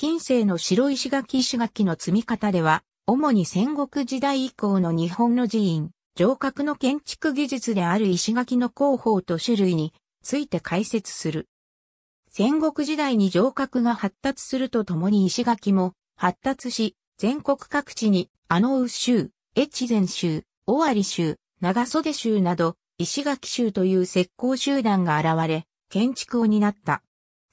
近世の白石垣石垣の積み方では、主に戦国時代以降の日本の寺院、城郭の建築技術である石垣の工法と種類について解説する。戦国時代に城郭が発達するとともに石垣も発達し、全国各地に、の宇州、越前州、尾張州、長袖州など、石垣州という石膏集団が現れ、建築を担った。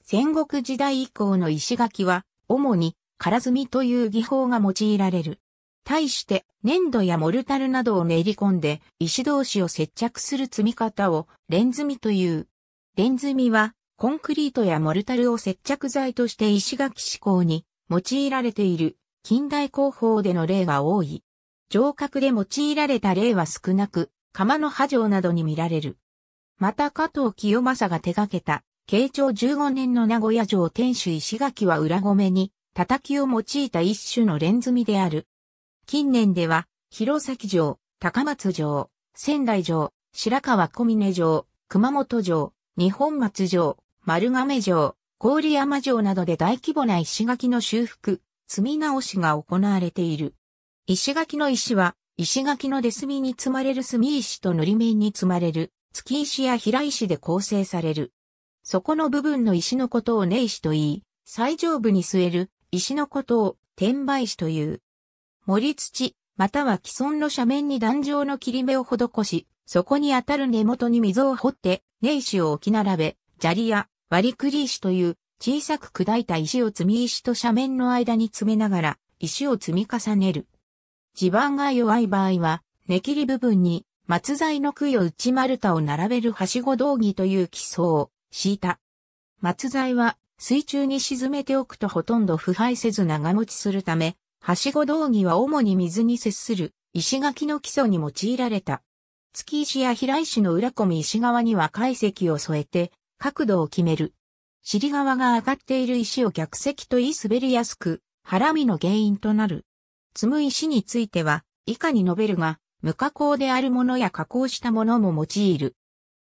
戦国時代以降の石垣は、主に空積みという技法が用いられる。対して粘土やモルタルなどを練り込んで石同士を接着する積み方をレン積みという。レン積みはコンクリートやモルタルを接着剤として石垣志向に用いられている近代工法での例が多い。城郭で用いられた例は少なく、釜の波状などに見られる。また加藤清正が手掛けた慶長15年の名古屋城天守石垣は裏米に、叩きを用いた一種のレンズ見である。近年では、弘前城、高松城、仙台城、白川小峰城、熊本城、日本松城、丸亀城、郡山城などで大規模な石垣の修復、積み直しが行われている。石垣の石は、石垣の出墨に積まれる墨石と塗り面に積まれる、月石や平石で構成される。底の部分の石のことを根石と言い、最上部に据える石のことを天売石という。盛り土、または既存の斜面に壇上の切り目を施し、そこに当たる根元に溝を掘って、根石を置き並べ、砂利や割り栗石という小さく砕いた石を積み石と斜面の間に詰めながら石を積み重ねる。地盤が弱い場合は、根切り部分に松材の杭を内丸太を並べるはしご道着という基礎を敷いた。松材は水中に沈めておくとほとんど腐敗せず長持ちするため、はしご道着は主に水に接する石垣の基礎に用いられた。月石や平石の裏込み石側には解石を添えて角度を決める。尻側が上がっている石を逆石と言い滑りやすく、ハラミの原因となる。積む石については、以下に述べるが、無加工であるものや加工したものも用いる。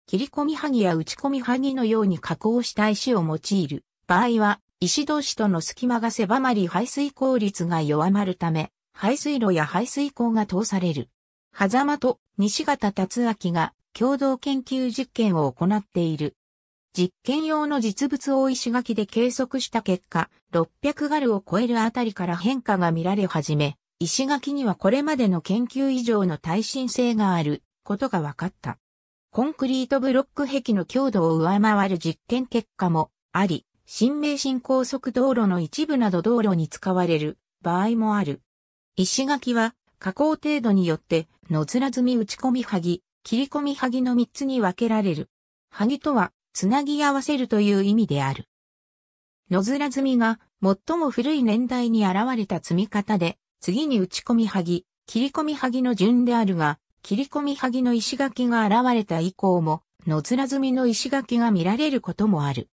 切り込みはぎや打ち込みはぎのように加工した石を用いる場合は、石同士との隙間が狭まり排水効率が弱まるため、排水路や排水口が通される。狭間と西方達明が共同研究実験を行っている。実験用の実物を石垣で計測した結果、600ガルを超えるあたりから変化が見られ始め、石垣にはこれまでの研究以上の耐震性があることが分かった。コンクリートブロック壁の強度を上回る実験結果もあり、新名神高速道路の一部など道路に使われる場合もある。石垣は加工程度によって、野面積み打ち込み萩、切り込み萩の3つに分けられる。萩とは、つなぎ合わせるという意味である。野面積みが最も古い年代に現れた積み方で、次に打ち込み萩、切り込みぎの順であるが、切り込みはぎの石垣が現れた以降も、野面積みの石垣が見られることもある。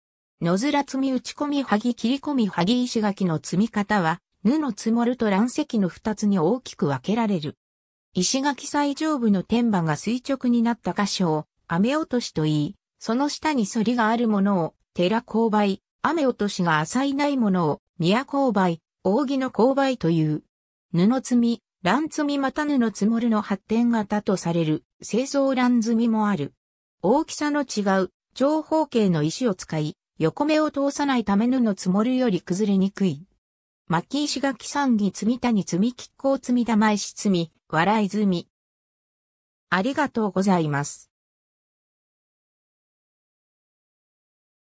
野面積み打ち込みはぎ切り込みはぎ石垣の積み方は、布の積もると乱石の二つに大きく分けられる。石垣最上部の天馬が垂直になった箇所を、雨落としと言い、その下に反りがあるものを、寺勾配、雨落としが浅いないものを、宮勾配、扇の勾配という。布積み、乱積みまた布の積もるの発展型とされる、製造乱積みもある。大きさの違う、長方形の石を使い、横目を通さないため布積もるより崩れにくい。巻石垣三木積み谷積み亀甲積み玉石積み、笑い積み。ありがとうございます。